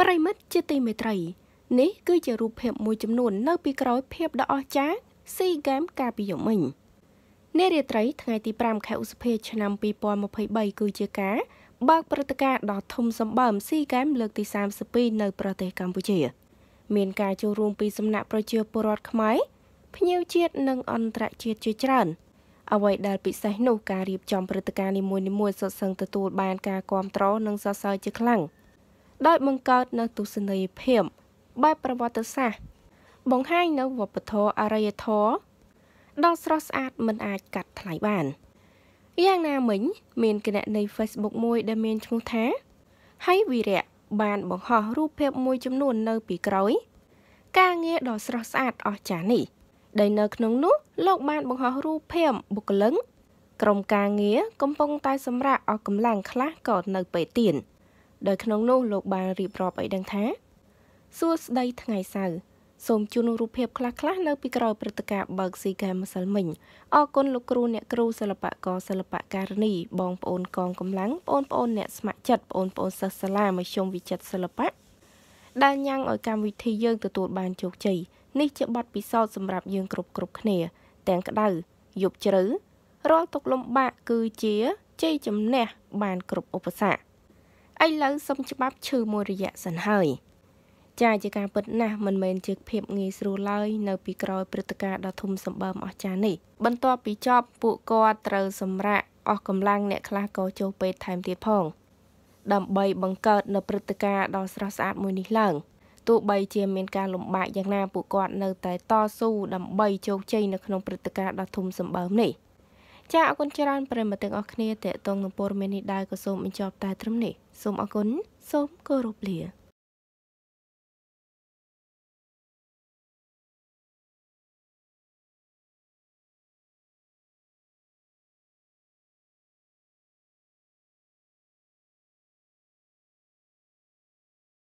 ប្រិមិត្តជាទីមេត្រីនេះគឺជារូបភាពមួយចំនួន នៅពីក្រោយភាពដ៏អស្ចារ្យ SEA Games កាលពីយប់មិញ នារាត្រីថ្ងៃទី5ខែឧសភាឆ្នាំ2023គឺជាការបើកព្រឹត្តិការណ៍ដ៏ធំសម្បើម SEA Games លើកទី32នៅ ប្រទេសកម្ពុជា មានការចូលរួមពីសំណាក់ប្រជាពលរដ្ឋខ្មែរភ្ញៀវជាតិនិងអន្តរជាតិជាច្រើន អ្វីដែលពិសេសនោះការរៀបចំព្រឹត្តិការណ៍នីមួយៗសុទ្ធសឹងទទួលបានការគាំទ្រនិងសរសើរជា ខ្លាំង។ដោយបង្កើតនៅទស្សនីយភាពបែបប្រវត្តិសាស្ត្របង្ហាញនៅវប្បធម៌អរិយធម៌ដ៏ស្រស់ស្អាតមិនអាចកាត់ថ្លៃបានយ៉ាងណាមិញមានគណនី Facebook មួយដែលមានឈ្មោះថាហើយវីរៈបានបង្ហោះរូបភាពមួយចំនួននៅពីក្រោយការងារដ៏ស្រស់ស្អាតអស្ចារ្យនេះដែលនៅក្នុងនោះលោកបានបង្ហោះរូបភាពបុគ្គលិកក្រុមការងារកំពុងតែសម្រាប់អស់កម្លាំងខ្លះក៏នៅពេលទៀន។ដោយក្នុងនោះលោកបានរៀបរាប់ឲ្យដឹងថា សួស្តីថ្ងៃសៅរ៍សូមជូនរូបភាពខ្លះៗនៅពីក្រោយព្រឹត្តិការណ៍បើកស៊ីកាម្សិលមិញអរគុណលោកគ្រូអ្នកគ្រូសិល្បករសិល្បករនីបងប្អូនកងកម្លាំងបងប្អូនអ្នកស្ម័គ្រចិត្តបងប្អូនសិស្សសាលាមធ្យមវិចិត្រសិល្បៈដែលញ៉ាំងឲ្យកម្មវិធីយើងទទួលបានជោគជ័យនេះជាបទពិសោធន៍សម្រាប់យើងគ្រប់គ្រប់គ្នាទាំងក្តៅយប់ជ្រៅរាល់ទុកលំបាកគឺជាជ័យជំនះបានគ្រប់ឧបសគ្គឥឡូវសុំច្បាប់ឈឺមួយរយៈសិនហើយចាជាការពិតណាស់មិនមែនជាភាពងាយស្រួលឡើយនៅពីក្រោយព្រឹត្តិការណ៍ដ៏ធំសម្បើមអស្ចារ្យនេះ បន្ទាប់ពីចប់ពួកគាត់ត្រូវសម្រាកអស់កម្លាំងអ្នក ខ្លះក៏ចូលពេទ្យថែមទៀតផង ដើម្បីបង្កើតនៅព្រឹត្តិការណ៍ដ៏ស្រស់ស្អាតមួយនេះឡើងទោះបី ជាមានការលំបាកយ៉ាងណា ពួកគាត់នៅតែតស៊ូដើម្បីជោគជ័យនៅក្នុងព្រឹត្តិការណ៍ដ៏ធំសម្បើមនេះ។ចាអរគុណច្រើនប្រិមត្តទាំងអស់គ្នាតេតងនឹងព័ត៌មាននេះដែរក៏សូមបញ្ចប់តែត្រឹមនេះសូមអរគុណសូមគោរពលា